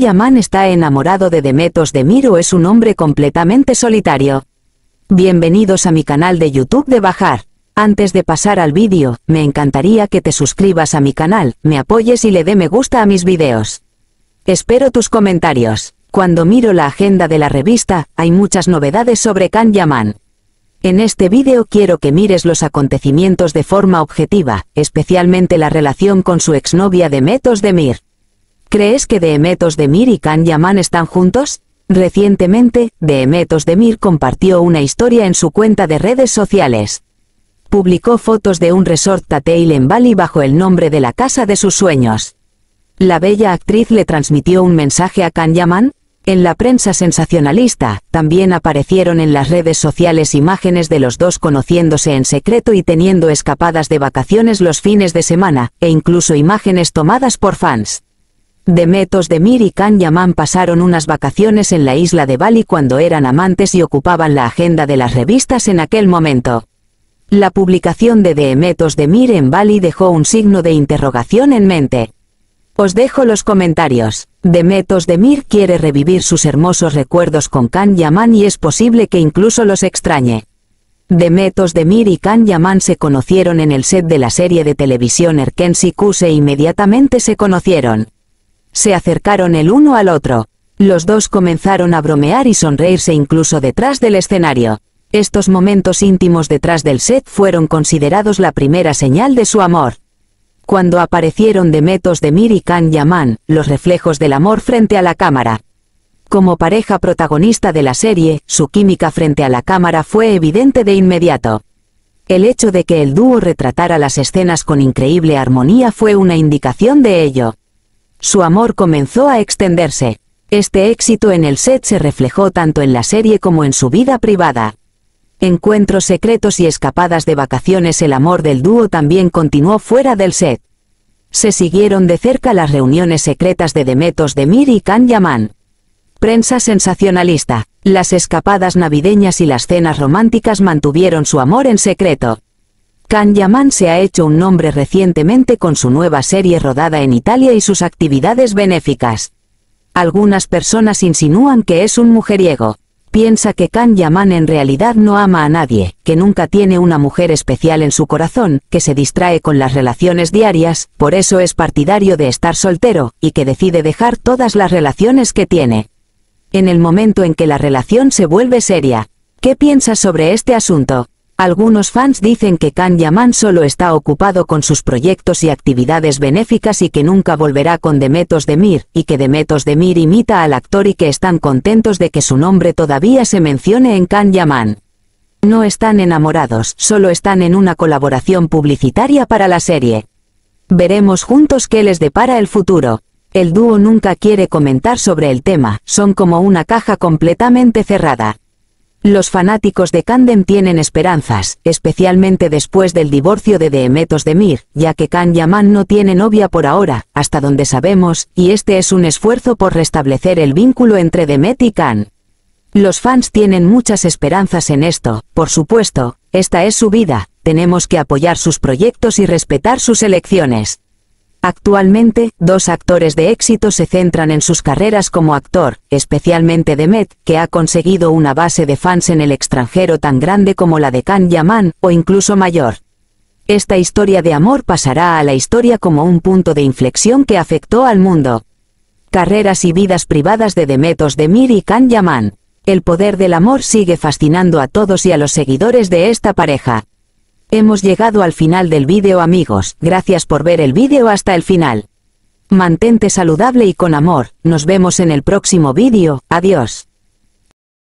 Yaman está enamorado de Demetos Demir o es un hombre completamente solitario. Bienvenidos a mi canal de YouTube de Bajar. Antes de pasar al vídeo, me encantaría que te suscribas a mi canal, me apoyes y le dé me gusta a mis vídeos. Espero tus comentarios. Cuando miro la agenda de la revista, hay muchas novedades sobre Kan Yaman. En este vídeo quiero que mires los acontecimientos de forma objetiva, especialmente la relación con su exnovia Demetos Demir. ¿Crees que de Özdemir y Can Yaman están juntos? Recientemente, de Mir compartió una historia en su cuenta de redes sociales. Publicó fotos de un resort Tateil en Bali bajo el nombre de la casa de sus sueños. La bella actriz le transmitió un mensaje a Can Yaman, en la prensa sensacionalista, también aparecieron en las redes sociales imágenes de los dos conociéndose en secreto y teniendo escapadas de vacaciones los fines de semana, e incluso imágenes tomadas por fans. Demetos de Mir y Yaman pasaron unas vacaciones en la isla de Bali cuando eran amantes y ocupaban la agenda de las revistas en aquel momento. La publicación de Demetos de Mir en Bali dejó un signo de interrogación en mente. Os dejo los comentarios. Demetos de Mir quiere revivir sus hermosos recuerdos con Can Yaman y es posible que incluso los extrañe. Demetos de Mir y Can Yaman se conocieron en el set de la serie de televisión Erkensi Kuse e inmediatamente se conocieron. Se acercaron el uno al otro. Los dos comenzaron a bromear y sonreírse incluso detrás del escenario. Estos momentos íntimos detrás del set fueron considerados la primera señal de su amor. Cuando aparecieron metos de Mir y Kan Yaman, los reflejos del amor frente a la cámara. Como pareja protagonista de la serie, su química frente a la cámara fue evidente de inmediato. El hecho de que el dúo retratara las escenas con increíble armonía fue una indicación de ello. Su amor comenzó a extenderse. Este éxito en el set se reflejó tanto en la serie como en su vida privada. Encuentros secretos y escapadas de vacaciones El amor del dúo también continuó fuera del set. Se siguieron de cerca las reuniones secretas de Demetos Mir y Kan Yaman. Prensa sensacionalista. Las escapadas navideñas y las cenas románticas mantuvieron su amor en secreto. Kan Yaman se ha hecho un nombre recientemente con su nueva serie rodada en Italia y sus actividades benéficas. Algunas personas insinúan que es un mujeriego. Piensa que Kan Yaman en realidad no ama a nadie, que nunca tiene una mujer especial en su corazón, que se distrae con las relaciones diarias, por eso es partidario de estar soltero, y que decide dejar todas las relaciones que tiene. En el momento en que la relación se vuelve seria, ¿qué piensas sobre este asunto? Algunos fans dicen que Kan Yaman solo está ocupado con sus proyectos y actividades benéficas y que nunca volverá con Demetos Mir, y que Demetos Mir imita al actor y que están contentos de que su nombre todavía se mencione en Kan Yaman. No están enamorados, solo están en una colaboración publicitaria para la serie. Veremos juntos qué les depara el futuro. El dúo nunca quiere comentar sobre el tema, son como una caja completamente cerrada. Los fanáticos de Candem tienen esperanzas, especialmente después del divorcio de demetos de Mir, ya que Can Yaman no tiene novia por ahora, hasta donde sabemos, y este es un esfuerzo por restablecer el vínculo entre Demet y Can. Los fans tienen muchas esperanzas en esto, por supuesto, esta es su vida, tenemos que apoyar sus proyectos y respetar sus elecciones. Actualmente, dos actores de éxito se centran en sus carreras como actor, especialmente Demet, que ha conseguido una base de fans en el extranjero tan grande como la de Khan Yaman, o incluso mayor. Esta historia de amor pasará a la historia como un punto de inflexión que afectó al mundo. Carreras y vidas privadas de Demetos Demir y Khan Yaman. El poder del amor sigue fascinando a todos y a los seguidores de esta pareja. Hemos llegado al final del vídeo amigos, gracias por ver el vídeo hasta el final. Mantente saludable y con amor, nos vemos en el próximo vídeo, adiós.